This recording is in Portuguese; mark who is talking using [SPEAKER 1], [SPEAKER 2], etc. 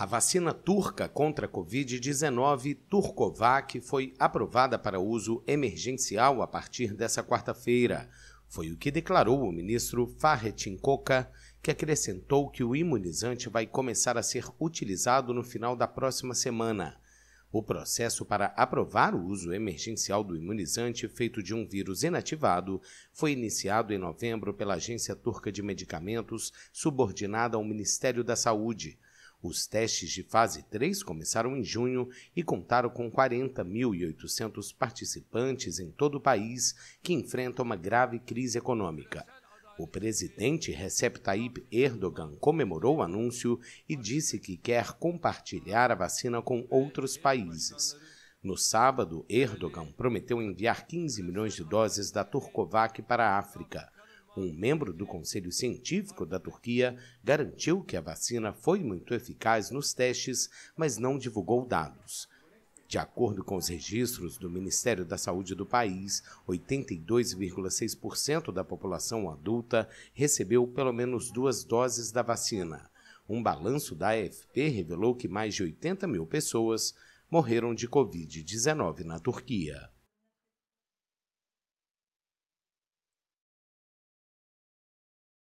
[SPEAKER 1] A vacina turca contra a Covid-19, Turcovac, foi aprovada para uso emergencial a partir dessa quarta-feira. Foi o que declarou o ministro Fahrettin Koca, que acrescentou que o imunizante vai começar a ser utilizado no final da próxima semana. O processo para aprovar o uso emergencial do imunizante feito de um vírus inativado foi iniciado em novembro pela Agência Turca de Medicamentos, subordinada ao Ministério da Saúde. Os testes de fase 3 começaram em junho e contaram com 40.800 participantes em todo o país que enfrenta uma grave crise econômica. O presidente Recep Tayyip Erdogan comemorou o anúncio e disse que quer compartilhar a vacina com outros países. No sábado, Erdogan prometeu enviar 15 milhões de doses da Turcovac para a África. Um membro do Conselho Científico da Turquia garantiu que a vacina foi muito eficaz nos testes, mas não divulgou dados. De acordo com os registros do Ministério da Saúde do país, 82,6% da população adulta recebeu pelo menos duas doses da vacina. Um balanço da AFP revelou que mais de 80 mil pessoas morreram de Covid-19 na Turquia.